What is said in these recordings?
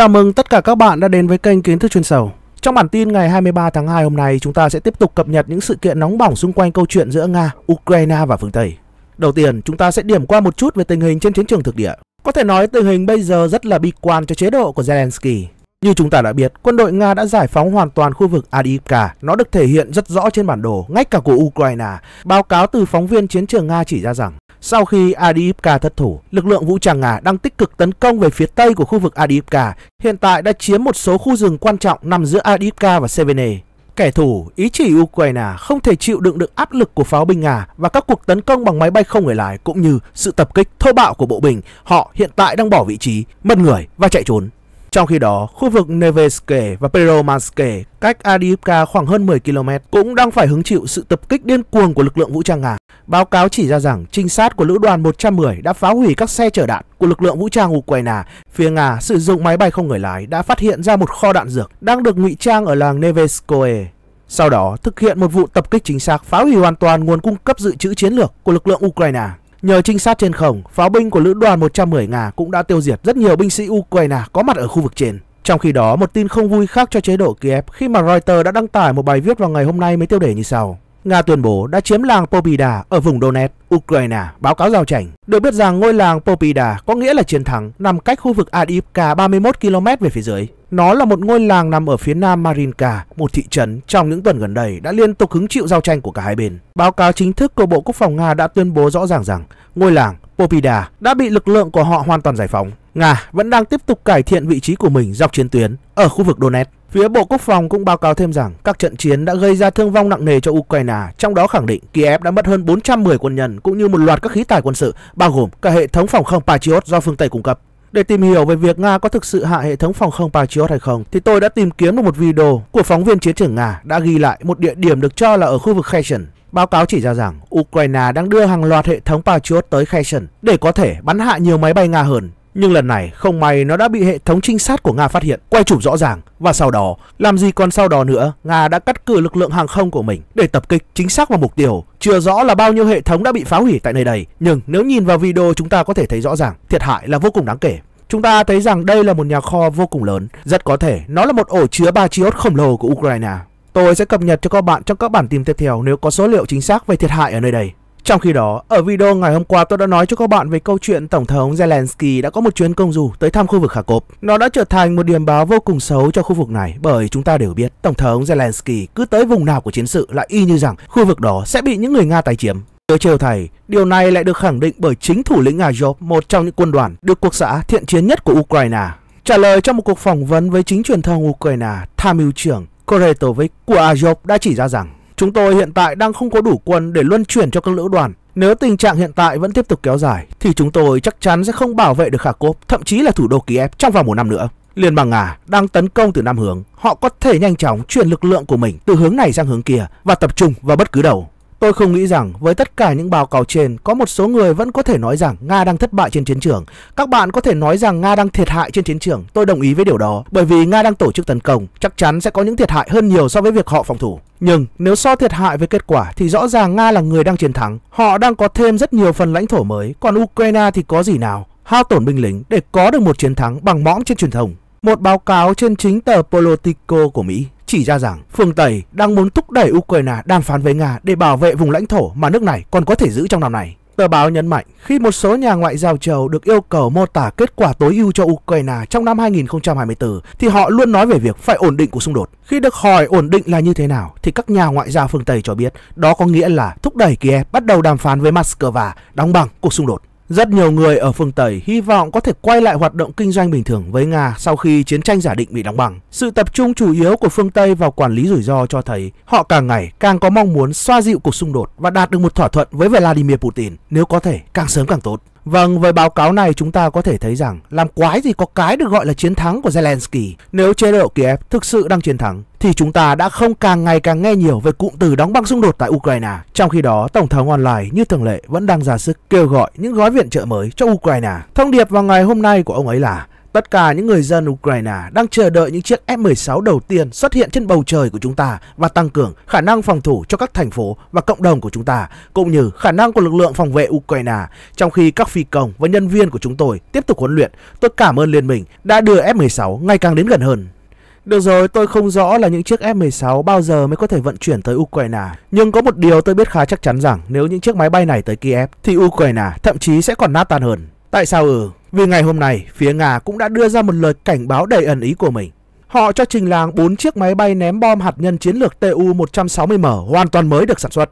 Chào mừng tất cả các bạn đã đến với kênh Kiến thức chuyên sâu. Trong bản tin ngày 23 tháng 2 hôm nay, chúng ta sẽ tiếp tục cập nhật những sự kiện nóng bỏng xung quanh câu chuyện giữa Nga, Ukraine và phương Tây. Đầu tiên, chúng ta sẽ điểm qua một chút về tình hình trên chiến trường thực địa. Có thể nói tình hình bây giờ rất là bi quan cho chế độ của Zelensky. Như chúng ta đã biết, quân đội Nga đã giải phóng hoàn toàn khu vực Adivka. Nó được thể hiện rất rõ trên bản đồ, ngay cả của Ukraine. Báo cáo từ phóng viên chiến trường Nga chỉ ra rằng, sau khi Adiivka thất thủ, lực lượng vũ trang Nga đang tích cực tấn công về phía tây của khu vực Adiivka, hiện tại đã chiếm một số khu rừng quan trọng nằm giữa Adiivka và Sevene. Kẻ thù, ý chỉ Ukraine không thể chịu đựng được áp lực của pháo binh Nga và các cuộc tấn công bằng máy bay không người lái cũng như sự tập kích thô bạo của bộ binh. Họ hiện tại đang bỏ vị trí, mất người và chạy trốn. Trong khi đó, khu vực Neveske và Peromanske cách Adiivka khoảng hơn 10 km cũng đang phải hứng chịu sự tập kích điên cuồng của lực lượng vũ trang Nga. Báo cáo chỉ ra rằng trinh sát của lữ đoàn 110 đã phá hủy các xe chở đạn của lực lượng vũ trang Ukraine. Phía Nga sử dụng máy bay không người lái đã phát hiện ra một kho đạn dược đang được ngụy trang ở làng Neveskoe. Sau đó, thực hiện một vụ tập kích chính xác phá hủy hoàn toàn nguồn cung cấp dự trữ chiến lược của lực lượng Ukraine. Nhờ trinh sát trên không, pháo binh của lữ đoàn 110 Nga cũng đã tiêu diệt rất nhiều binh sĩ Ukraine có mặt ở khu vực trên. Trong khi đó, một tin không vui khác cho chế độ Kiev khi mà Reuters đã đăng tải một bài viết vào ngày hôm nay mới tiêu đề như sau. Nga tuyên bố đã chiếm làng Popida ở vùng Donetsk, Ukraine báo cáo giao tranh. Được biết rằng ngôi làng Popida có nghĩa là chiến thắng nằm cách khu vực Adivka 31 km về phía dưới. Nó là một ngôi làng nằm ở phía nam Marinka, một thị trấn trong những tuần gần đây đã liên tục hứng chịu giao tranh của cả hai bên. Báo cáo chính thức của Bộ Quốc phòng Nga đã tuyên bố rõ ràng rằng ngôi làng Popida đã bị lực lượng của họ hoàn toàn giải phóng. Nga vẫn đang tiếp tục cải thiện vị trí của mình dọc chiến tuyến ở khu vực Donetsk. Phía Bộ Quốc phòng cũng báo cáo thêm rằng các trận chiến đã gây ra thương vong nặng nề cho Ukraine, trong đó khẳng định Kiev đã mất hơn 410 quân nhân cũng như một loạt các khí tài quân sự, bao gồm cả hệ thống phòng không Patriot do phương Tây cung cấp. Để tìm hiểu về việc Nga có thực sự hạ hệ thống phòng không Patriot hay không thì tôi đã tìm kiếm được một video của phóng viên chiến trường Nga đã ghi lại một địa điểm được cho là ở khu vực Kherson. Báo cáo chỉ ra rằng Ukraine đang đưa hàng loạt hệ thống Patriot tới Kherson để có thể bắn hạ nhiều máy bay Nga hơn nhưng lần này không may nó đã bị hệ thống trinh sát của Nga phát hiện, quay chụp rõ ràng và sau đó, làm gì còn sau đó nữa, Nga đã cắt cử lực lượng hàng không của mình để tập kích chính xác vào mục tiêu. Chưa rõ là bao nhiêu hệ thống đã bị phá hủy tại nơi đây, nhưng nếu nhìn vào video chúng ta có thể thấy rõ ràng thiệt hại là vô cùng đáng kể. Chúng ta thấy rằng đây là một nhà kho vô cùng lớn, rất có thể nó là một ổ chứa Patriot khổng lồ của Ukraine. Tôi sẽ cập nhật cho các bạn trong các bản tin tiếp theo nếu có số liệu chính xác về thiệt hại ở nơi đây. Trong khi đó, ở video ngày hôm qua tôi đã nói cho các bạn về câu chuyện Tổng thống Zelensky đã có một chuyến công du tới thăm khu vực Kharkov. Nó đã trở thành một điểm báo vô cùng xấu cho khu vực này bởi chúng ta đều biết Tổng thống Zelensky cứ tới vùng nào của chiến sự lại y như rằng khu vực đó sẽ bị những người Nga tài chiếm. Chưa chiều thầy, điều này lại được khẳng định bởi chính thủ lĩnh Azov, một trong những quân đoàn được quốc xã thiện chiến nhất của Ukraine. Trả lời trong một cuộc phỏng vấn với chính truyền thông Ukraine, tham mưu trưởng Koretovic của Azov đã chỉ ra rằng Chúng tôi hiện tại đang không có đủ quân để luân chuyển cho các lữ đoàn. Nếu tình trạng hiện tại vẫn tiếp tục kéo dài, thì chúng tôi chắc chắn sẽ không bảo vệ được Kharkov, thậm chí là thủ đô Kiev trong vòng một năm nữa. Liên bang Nga đang tấn công từ năm hướng. Họ có thể nhanh chóng chuyển lực lượng của mình từ hướng này sang hướng kia và tập trung vào bất cứ đầu. Tôi không nghĩ rằng với tất cả những báo cáo trên, có một số người vẫn có thể nói rằng Nga đang thất bại trên chiến trường. Các bạn có thể nói rằng Nga đang thiệt hại trên chiến trường. Tôi đồng ý với điều đó, bởi vì Nga đang tổ chức tấn công, chắc chắn sẽ có những thiệt hại hơn nhiều so với việc họ phòng thủ. Nhưng nếu so thiệt hại với kết quả thì rõ ràng Nga là người đang chiến thắng. Họ đang có thêm rất nhiều phần lãnh thổ mới, còn Ukraine thì có gì nào? Hao tổn binh lính để có được một chiến thắng bằng mõm trên truyền thông. Một báo cáo trên chính tờ Politico của Mỹ chỉ ra rằng phương Tây đang muốn thúc đẩy Ukraine đàm phán với Nga để bảo vệ vùng lãnh thổ mà nước này còn có thể giữ trong năm này. Tờ báo nhấn mạnh, khi một số nhà ngoại giao châu được yêu cầu mô tả kết quả tối ưu cho Ukraine trong năm 2024, thì họ luôn nói về việc phải ổn định cuộc xung đột. Khi được hỏi ổn định là như thế nào, thì các nhà ngoại giao phương Tây cho biết đó có nghĩa là thúc đẩy Kiev bắt đầu đàm phán với Moscow đóng bằng cuộc xung đột. Rất nhiều người ở phương Tây hy vọng có thể quay lại hoạt động kinh doanh bình thường với Nga sau khi chiến tranh giả định bị đóng bằng. Sự tập trung chủ yếu của phương Tây vào quản lý rủi ro cho thấy họ càng ngày càng có mong muốn xoa dịu cuộc xung đột và đạt được một thỏa thuận với Vladimir Putin nếu có thể càng sớm càng tốt. Vâng, với báo cáo này chúng ta có thể thấy rằng làm quái gì có cái được gọi là chiến thắng của Zelensky. Nếu chế độ Kiev thực sự đang chiến thắng, thì chúng ta đã không càng ngày càng nghe nhiều về cụm từ đóng băng xung đột tại Ukraine. Trong khi đó, Tổng thống online như thường lệ vẫn đang ra sức kêu gọi những gói viện trợ mới cho Ukraine. Thông điệp vào ngày hôm nay của ông ấy là Tất cả những người dân Ukraine đang chờ đợi những chiếc F-16 đầu tiên xuất hiện trên bầu trời của chúng ta và tăng cường khả năng phòng thủ cho các thành phố và cộng đồng của chúng ta, cũng như khả năng của lực lượng phòng vệ Ukraine. Trong khi các phi công và nhân viên của chúng tôi tiếp tục huấn luyện, tôi cảm ơn Liên minh đã đưa F-16 ngày càng đến gần hơn. Được rồi, tôi không rõ là những chiếc F-16 bao giờ mới có thể vận chuyển tới Ukraine. Nhưng có một điều tôi biết khá chắc chắn rằng nếu những chiếc máy bay này tới Kiev thì Ukraine thậm chí sẽ còn nát tan hơn. Tại sao ừ? Vì ngày hôm nay, phía Nga cũng đã đưa ra một lời cảnh báo đầy ẩn ý của mình. Họ cho trình làng 4 chiếc máy bay ném bom hạt nhân chiến lược Tu-160M hoàn toàn mới được sản xuất.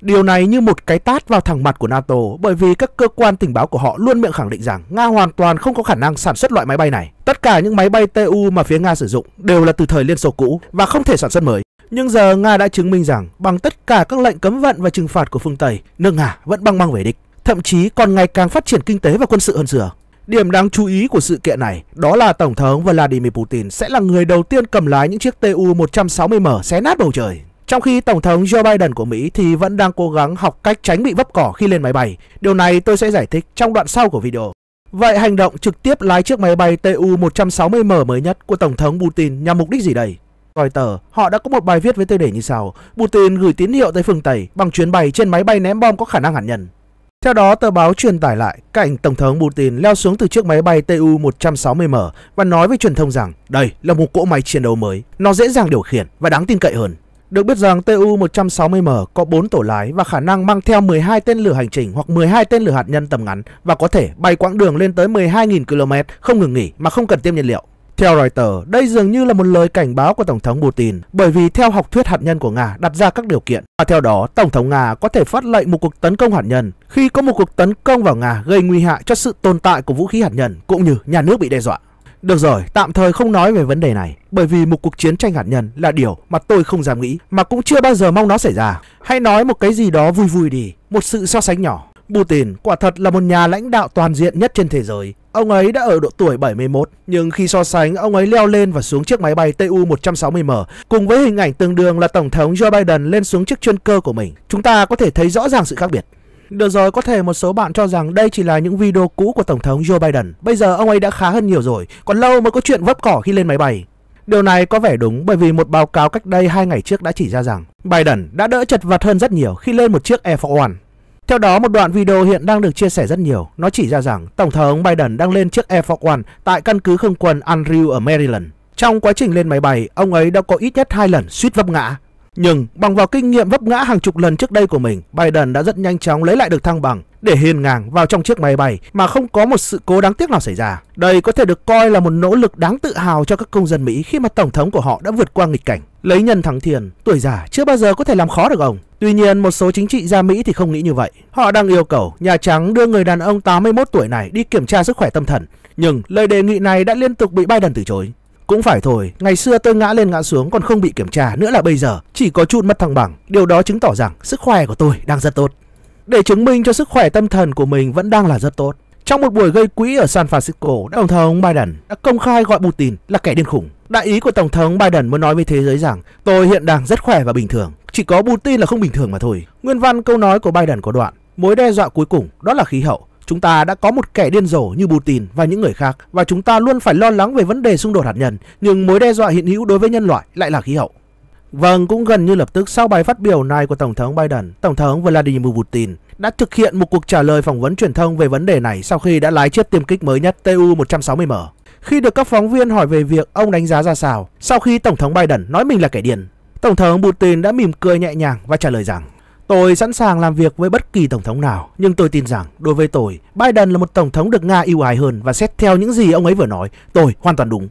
Điều này như một cái tát vào thẳng mặt của NATO bởi vì các cơ quan tình báo của họ luôn miệng khẳng định rằng Nga hoàn toàn không có khả năng sản xuất loại máy bay này. Tất cả những máy bay Tu mà phía Nga sử dụng đều là từ thời Liên Xô cũ và không thể sản xuất mới. Nhưng giờ Nga đã chứng minh rằng bằng tất cả các lệnh cấm vận và trừng phạt của phương Tây, nước Nga vẫn băng băng về địch, thậm chí còn ngày càng phát triển kinh tế và quân sự hơn xưa. Điểm đáng chú ý của sự kiện này đó là Tổng thống Vladimir Putin sẽ là người đầu tiên cầm lái những chiếc Tu-160M xé nát bầu trời. Trong khi Tổng thống Joe Biden của Mỹ thì vẫn đang cố gắng học cách tránh bị vấp cỏ khi lên máy bay. Điều này tôi sẽ giải thích trong đoạn sau của video. Vậy hành động trực tiếp lái chiếc máy bay Tu-160M mới nhất của Tổng thống Putin nhằm mục đích gì đây? Coi tờ, họ đã có một bài viết với tiêu đề như sau Putin gửi tín hiệu tới phương Tây bằng chuyến bay trên máy bay ném bom có khả năng hạt nhân. Theo đó, tờ báo truyền tải lại cảnh Tổng thống Putin leo xuống từ chiếc máy bay Tu-160M và nói với truyền thông rằng đây là một cỗ máy chiến đấu mới, nó dễ dàng điều khiển và đáng tin cậy hơn. Được biết rằng Tu-160M có 4 tổ lái và khả năng mang theo 12 tên lửa hành trình hoặc 12 tên lửa hạt nhân tầm ngắn và có thể bay quãng đường lên tới 12.000 km không ngừng nghỉ mà không cần tiêm nhiên liệu. Theo Reuters, đây dường như là một lời cảnh báo của Tổng thống Putin bởi vì theo học thuyết hạt nhân của Nga đặt ra các điều kiện và theo đó Tổng thống Nga có thể phát lệnh một cuộc tấn công hạt nhân khi có một cuộc tấn công vào Nga gây nguy hại cho sự tồn tại của vũ khí hạt nhân cũng như nhà nước bị đe dọa. Được rồi, tạm thời không nói về vấn đề này, bởi vì một cuộc chiến tranh hạt nhân là điều mà tôi không dám nghĩ, mà cũng chưa bao giờ mong nó xảy ra. Hãy nói một cái gì đó vui vui đi, một sự so sánh nhỏ. Putin quả thật là một nhà lãnh đạo toàn diện nhất trên thế giới Ông ấy đã ở độ tuổi 71, nhưng khi so sánh, ông ấy leo lên và xuống chiếc máy bay Tu-160M cùng với hình ảnh tương đương là Tổng thống Joe Biden lên xuống chiếc chuyên cơ của mình. Chúng ta có thể thấy rõ ràng sự khác biệt. Được rồi, có thể một số bạn cho rằng đây chỉ là những video cũ của Tổng thống Joe Biden. Bây giờ ông ấy đã khá hơn nhiều rồi, còn lâu mới có chuyện vấp cỏ khi lên máy bay. Điều này có vẻ đúng bởi vì một báo cáo cách đây hai ngày trước đã chỉ ra rằng Biden đã đỡ chật vật hơn rất nhiều khi lên một chiếc Air Force One. Theo đó, một đoạn video hiện đang được chia sẻ rất nhiều. Nó chỉ ra rằng Tổng thống Biden đang lên chiếc Air Force One tại căn cứ không quân Andrew ở Maryland. Trong quá trình lên máy bay, ông ấy đã có ít nhất hai lần suýt vấp ngã. Nhưng bằng vào kinh nghiệm vấp ngã hàng chục lần trước đây của mình, Biden đã rất nhanh chóng lấy lại được thăng bằng để hiền ngang vào trong chiếc máy bay mà không có một sự cố đáng tiếc nào xảy ra. Đây có thể được coi là một nỗ lực đáng tự hào cho các công dân Mỹ khi mà tổng thống của họ đã vượt qua nghịch cảnh. Lấy nhân thắng thiền, tuổi già chưa bao giờ có thể làm khó được ông. Tuy nhiên, một số chính trị gia Mỹ thì không nghĩ như vậy. Họ đang yêu cầu Nhà Trắng đưa người đàn ông 81 tuổi này đi kiểm tra sức khỏe tâm thần. Nhưng lời đề nghị này đã liên tục bị Biden từ chối. Cũng phải thôi, ngày xưa tôi ngã lên ngã xuống còn không bị kiểm tra nữa là bây giờ, chỉ có chút mất thăng bằng. Điều đó chứng tỏ rằng sức khỏe của tôi đang rất tốt để chứng minh cho sức khỏe tâm thần của mình vẫn đang là rất tốt. Trong một buổi gây quỹ ở San Francisco, Tổng thống Biden đã công khai gọi Putin là kẻ điên khủng. Đại ý của Tổng thống Biden muốn nói với thế giới rằng tôi hiện đang rất khỏe và bình thường. Chỉ có Putin là không bình thường mà thôi. Nguyên văn câu nói của Biden có đoạn mối đe dọa cuối cùng đó là khí hậu. Chúng ta đã có một kẻ điên rồ như Putin và những người khác và chúng ta luôn phải lo lắng về vấn đề xung đột hạt nhân. Nhưng mối đe dọa hiện hữu đối với nhân loại lại là khí hậu. Vâng, cũng gần như lập tức sau bài phát biểu này của Tổng thống Biden, Tổng thống Vladimir Putin đã thực hiện một cuộc trả lời phỏng vấn truyền thông về vấn đề này sau khi đã lái chiếc tiêm kích mới nhất Tu-160M. Khi được các phóng viên hỏi về việc ông đánh giá ra sao sau khi Tổng thống Biden nói mình là kẻ điên, Tổng thống Putin đã mỉm cười nhẹ nhàng và trả lời rằng Tôi sẵn sàng làm việc với bất kỳ tổng thống nào, nhưng tôi tin rằng đối với tôi, Biden là một tổng thống được Nga yêu ái hơn và xét theo những gì ông ấy vừa nói, tôi hoàn toàn đúng.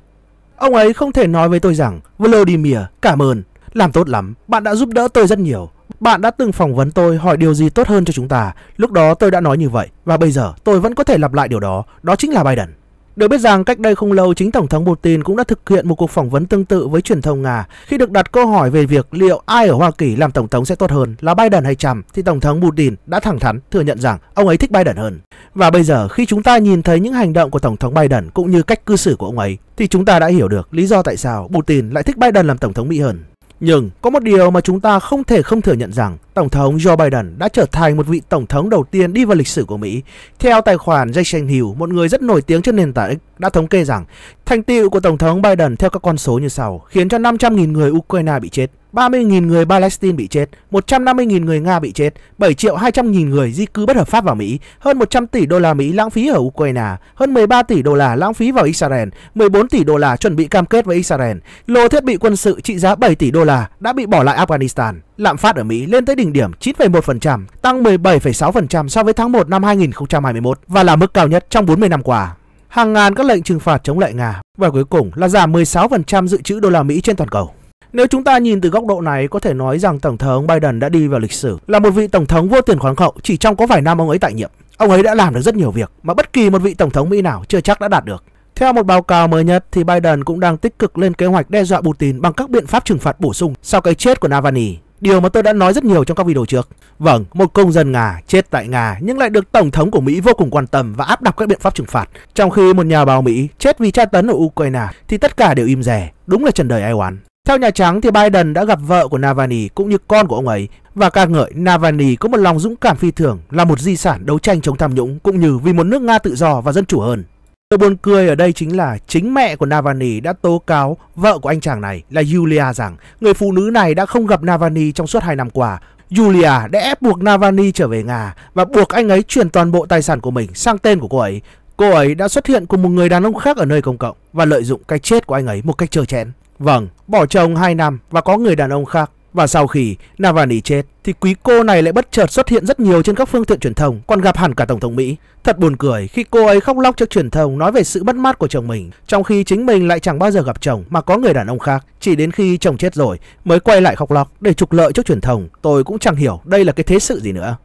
Ông ấy không thể nói với tôi rằng Vladimir, cảm ơn, làm tốt lắm, bạn đã giúp đỡ tôi rất nhiều. Bạn đã từng phỏng vấn tôi hỏi điều gì tốt hơn cho chúng ta. Lúc đó tôi đã nói như vậy và bây giờ tôi vẫn có thể lặp lại điều đó. Đó chính là Biden. Được biết rằng cách đây không lâu chính Tổng thống Putin cũng đã thực hiện một cuộc phỏng vấn tương tự với truyền thông Nga khi được đặt câu hỏi về việc liệu ai ở Hoa Kỳ làm Tổng thống sẽ tốt hơn là Biden hay Trump thì Tổng thống Putin đã thẳng thắn thừa nhận rằng ông ấy thích Biden hơn. Và bây giờ khi chúng ta nhìn thấy những hành động của Tổng thống Biden cũng như cách cư xử của ông ấy thì chúng ta đã hiểu được lý do tại sao Putin lại thích Biden làm Tổng thống Mỹ hơn. Nhưng có một điều mà chúng ta không thể không thừa nhận rằng Tổng thống Joe Biden đã trở thành một vị tổng thống đầu tiên đi vào lịch sử của Mỹ. Theo tài khoản Jason Hill, một người rất nổi tiếng trên nền tảng đã thống kê rằng thành tựu của Tổng thống Biden theo các con số như sau khiến cho 500.000 người Ukraine bị chết, 30.000 người Palestine bị chết, 150.000 người Nga bị chết, 7 triệu 200.000 người di cư bất hợp pháp vào Mỹ, hơn 100 tỷ đô la Mỹ lãng phí ở Ukraine, hơn 13 tỷ đô la lãng phí vào Israel, 14 tỷ đô la chuẩn bị cam kết với Israel. Lô thiết bị quân sự trị giá 7 tỷ đô la đã bị bỏ lại Afghanistan. Lạm phát ở Mỹ lên tới đỉnh điểm 9,1%, tăng 17,6% so với tháng 1 năm 2021 và là mức cao nhất trong 40 năm qua hàng ngàn các lệnh trừng phạt chống lại Nga và cuối cùng là giảm 16% dự trữ đô la Mỹ trên toàn cầu. Nếu chúng ta nhìn từ góc độ này có thể nói rằng Tổng thống Biden đã đi vào lịch sử là một vị Tổng thống vô tiền khoáng hậu chỉ trong có vài năm ông ấy tại nhiệm. Ông ấy đã làm được rất nhiều việc mà bất kỳ một vị Tổng thống Mỹ nào chưa chắc đã đạt được. Theo một báo cáo mới nhất thì Biden cũng đang tích cực lên kế hoạch đe dọa Putin bằng các biện pháp trừng phạt bổ sung sau cái chết của Navalny. Điều mà tôi đã nói rất nhiều trong các video trước. Vâng, một công dân Nga chết tại Nga nhưng lại được Tổng thống của Mỹ vô cùng quan tâm và áp đặt các biện pháp trừng phạt. Trong khi một nhà báo Mỹ chết vì tra tấn ở Ukraine thì tất cả đều im rè. Đúng là trần đời ai oán. Theo Nhà Trắng thì Biden đã gặp vợ của Navalny cũng như con của ông ấy và ca ngợi Navalny có một lòng dũng cảm phi thường là một di sản đấu tranh chống tham nhũng cũng như vì một nước Nga tự do và dân chủ hơn. Điều buồn cười ở đây chính là chính mẹ của Navalny đã tố cáo vợ của anh chàng này là Julia rằng người phụ nữ này đã không gặp Navalny trong suốt 2 năm qua. Julia đã ép buộc Navalny trở về Nga và buộc anh ấy chuyển toàn bộ tài sản của mình sang tên của cô ấy. Cô ấy đã xuất hiện cùng một người đàn ông khác ở nơi công cộng và lợi dụng cái chết của anh ấy một cách trơ chẽn. Vâng, bỏ chồng 2 năm và có người đàn ông khác. Và sau khi Navani chết thì quý cô này lại bất chợt xuất hiện rất nhiều trên các phương tiện truyền thông, còn gặp hẳn cả Tổng thống Mỹ. Thật buồn cười khi cô ấy khóc lóc trước truyền thông nói về sự mất mát của chồng mình, trong khi chính mình lại chẳng bao giờ gặp chồng mà có người đàn ông khác. Chỉ đến khi chồng chết rồi mới quay lại khóc lóc để trục lợi trước truyền thông. Tôi cũng chẳng hiểu đây là cái thế sự gì nữa.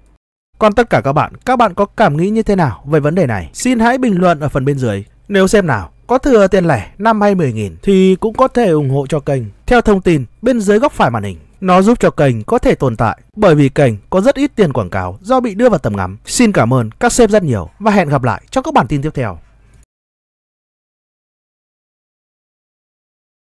Còn tất cả các bạn, các bạn có cảm nghĩ như thế nào về vấn đề này? Xin hãy bình luận ở phần bên dưới. Nếu xem nào, có thừa tiền lẻ 5 hay 10 nghìn thì cũng có thể ủng hộ cho kênh. Theo thông tin bên dưới góc phải màn hình, nó giúp cho kênh có thể tồn tại bởi vì kênh có rất ít tiền quảng cáo do bị đưa vào tầm ngắm. Xin cảm ơn các sếp rất nhiều và hẹn gặp lại trong các bản tin tiếp theo.